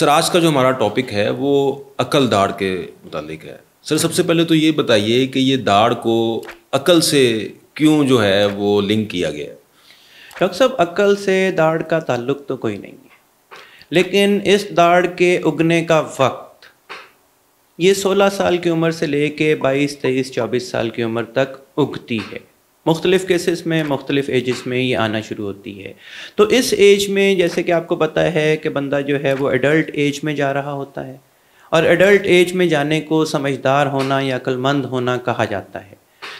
sir आज का जो हमारा टॉपिक है वो अकल दाढ़ के मुतालिक है सर सबसे पहले तो ये बताइए कि ये दाढ़ को अकल से क्यों जो है वो लिंक किया गया डॉक्टर साहब अकल से दाढ़ का ताल्लुक तो कोई नहीं है लेकिन इस दाढ़ के उगने का वक्त ये 16 साल की उम्र से लेके 22, 23, 24 साल की उम्र तक उगती है मुख्तलिफ़ केसेस में मुख्तलिफ़ एजेस में ये आना शुरू होती है तो इस एज में जैसे कि आपको पता है कि बंदा जो है वो एडल्ट एज में जा रहा होता है और एडल्ट एज में जाने को समझदार होना या अक्लमंद होना कहा जाता है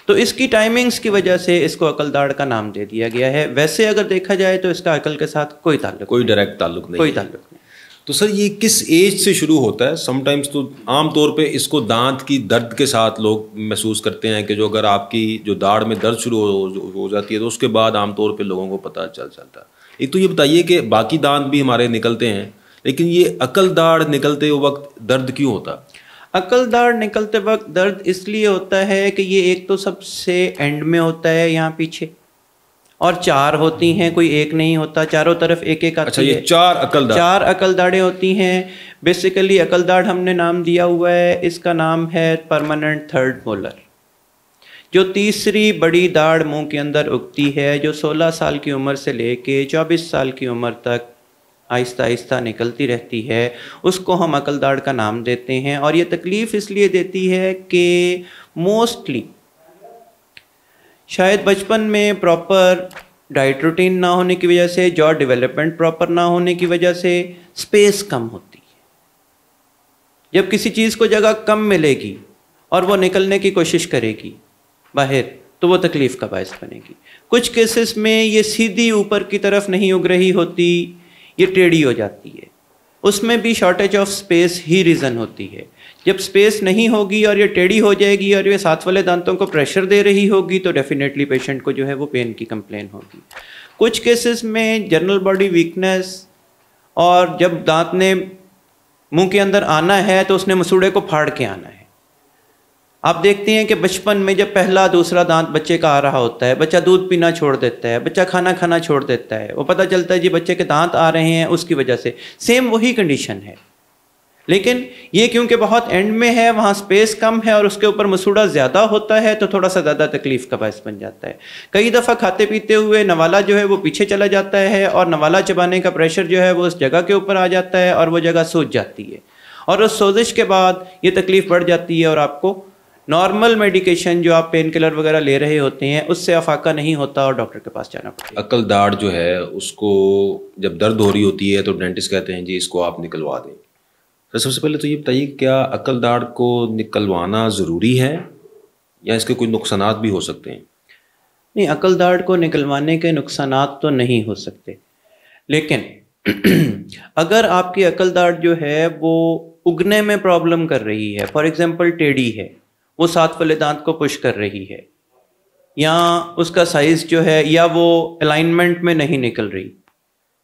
तो इसकी टाइमिंग्स की वजह से इसको अकलदार का नाम दे दिया गया है वैसे अगर देखा जाए तो इसका अकल के साथ कोई ताल्लुक कोई डायरेक्ट ताल्लुक नहीं कोई ताल्लुक नहीं तो सर ये किस एज से शुरू होता है समटाइम्स तो आमतौर पे इसको दांत की दर्द के साथ लोग महसूस करते हैं कि जो अगर आपकी जो दाढ़ में दर्द शुरू हो, हो जाती है तो उसके बाद आमतौर पे लोगों को पता चल जाता है एक तो ये बताइए कि बाकी दांत भी हमारे निकलते हैं लेकिन ये अकल दाढ़ निकलते वक्त दर्द क्यों होता अकल दाढ़ निकलते वक्त दर्द इसलिए होता है कि ये एक तो सबसे एंड में होता है यहाँ पीछे और चार होती हैं कोई एक नहीं होता चारों तरफ एक एक अच्छा, ये चार अकल चार अकलदाड़ें होती हैं बेसिकली अकलदाड़ हमने नाम दिया हुआ है इसका नाम है परमानेंट थर्ड मोलर जो तीसरी बड़ी दाढ़ मुंह के अंदर उगती है जो 16 साल की उम्र से लेके 24 साल की उम्र तक आहिस्ता आहिस्ता निकलती रहती है उसको हम अकलदाड़ का नाम देते हैं और ये तकलीफ़ इसलिए देती है कि मोस्टली शायद बचपन में प्रॉपर डाइट रूटीन ना होने की वजह से जॉ डेवलपमेंट प्रॉपर ना होने की वजह से स्पेस कम होती है जब किसी चीज़ को जगह कम मिलेगी और वो निकलने की कोशिश करेगी बाहर तो वो तकलीफ़ का बायस बनेगी कुछ केसेस में ये सीधी ऊपर की तरफ नहीं उग रही होती ये टेढ़ी हो जाती है उसमें भी शॉर्टेज ऑफ स्पेस ही रीज़न होती है जब स्पेस नहीं होगी और ये टेढ़ी हो जाएगी और ये साथ वाले दांतों को प्रेशर दे रही होगी तो डेफिनेटली पेशेंट को जो है वो पेन की कंप्लेन होगी कुछ केसेस में जनरल बॉडी वीकनेस और जब दांत ने मुंह के अंदर आना है तो उसने मसूड़े को फाड़ के आना है आप देखते हैं कि बचपन में जब पहला दूसरा दांत बच्चे का आ रहा होता है बच्चा दूध पीना छोड़ देता है बच्चा खाना खाना छोड़ देता है वो पता चलता है जी बच्चे के दांत आ रहे हैं उसकी वजह से सेम वही कंडीशन है लेकिन ये क्योंकि बहुत एंड में है वहाँ स्पेस कम है और उसके ऊपर मसूड़ा ज़्यादा होता है तो थोड़ा सा ज़्यादा तकलीफ का बायस बन जाता है कई दफ़ा खाते पीते हुए नवाला जो है वो पीछे चला जाता है और नवाला चबाने का प्रेशर जो है वो उस जगह के ऊपर आ जाता है और वो जगह सोच जाती है और उस सोजिश के बाद ये तकलीफ़ बढ़ जाती है और आपको नॉर्मल मेडिकेशन जो आप पेन किलर वगैरह ले रहे होते हैं उससे अफाका नहीं होता और डॉक्टर के पास जाना पड़ता अकल दाढ़ जो है उसको जब दर्द हो रही होती है तो डेंटिस्ट कहते हैं जी इसको आप निकलवा दें तो सबसे पहले तो ये बताइए क्या अकल दाढ़ को निकलवाना ज़रूरी है या इसके कोई नुकसान भी हो सकते हैं नहीं अकल दाढ़ को निकलवाने के नुकसान तो नहीं हो सकते लेकिन अगर आपकी अकल दाढ़ जो है वो उगने में प्रॉब्लम कर रही है फॉर एग्ज़ाम्पल टेढ़ी है वो सात वाले दांत को पुश कर रही है या उसका साइज जो है या वो अलाइनमेंट में नहीं निकल रही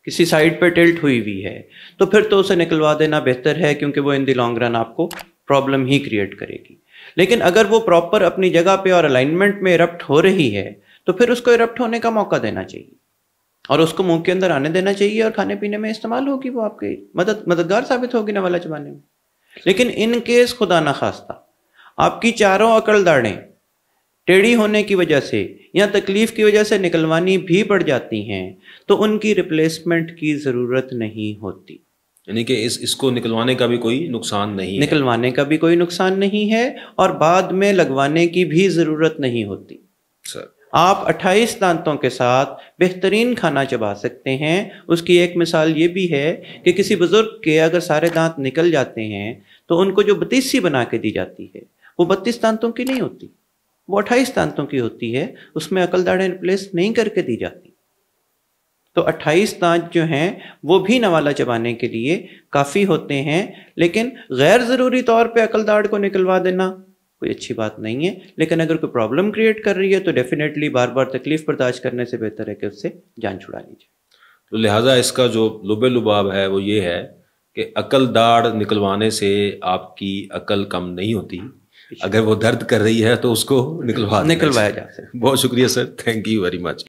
किसी साइड पे टिल्ट हुई हुई है तो फिर तो उसे निकलवा देना बेहतर है क्योंकि वो इन द लॉन्ग रन आपको प्रॉब्लम ही क्रिएट करेगी लेकिन अगर वो प्रॉपर अपनी जगह पे और अलाइनमेंट में इरप्ट हो रही है तो फिर उसको इरप्ट होने का मौका देना चाहिए और उसको मुंह के अंदर आने देना चाहिए और खाने पीने में इस्तेमाल होगी वो आपकी मदद मददगार साबित होगी नवाला जमाने में लेकिन इन केस खुदा ना खास्ता आपकी चारों अकल दाड़ें टेढ़ी होने की वजह से या तकलीफ की वजह से निकलवानी भी पड़ जाती हैं तो उनकी रिप्लेसमेंट की ज़रूरत नहीं होती यानी कि इस इसको निकलवाने का भी कोई नुकसान नहीं निकलवाने का भी कोई नुकसान नहीं है और बाद में लगवाने की भी ज़रूरत नहीं होती सर आप 28 दांतों के साथ बेहतरीन खाना चबा सकते हैं उसकी एक मिसाल ये भी है कि किसी बुज़ुर्ग के अगर सारे दांत निकल जाते हैं तो उनको जो बतीसी बना के दी जाती है वो बत्तीस दांतों की नहीं होती वो अट्ठाईस दांतों की होती है उसमें अकल दाढ़ें रिप्लेस नहीं करके दी जाती तो अट्ठाईस दांत जो हैं वो भी नवाला चबाने के लिए काफ़ी होते हैं लेकिन गैर ज़रूरी तौर पे अकल दाढ़ को निकलवा देना कोई अच्छी बात नहीं है लेकिन अगर कोई प्रॉब्लम क्रिएट कर रही है तो डेफिनेटली बार बार तकलीफ बर्दाश्त करने से बेहतर है कि उससे जान छुड़ा लीजिए तो लिहाजा इसका जो लुबे लुबाब है वो ये है कि अकल दाढ़ निकलवाने से आपकी अकल कम नहीं होती अगर वो दर्द कर रही है तो उसको निकलवा निकलवाया जा सकता बहुत शुक्रिया sir thank you very much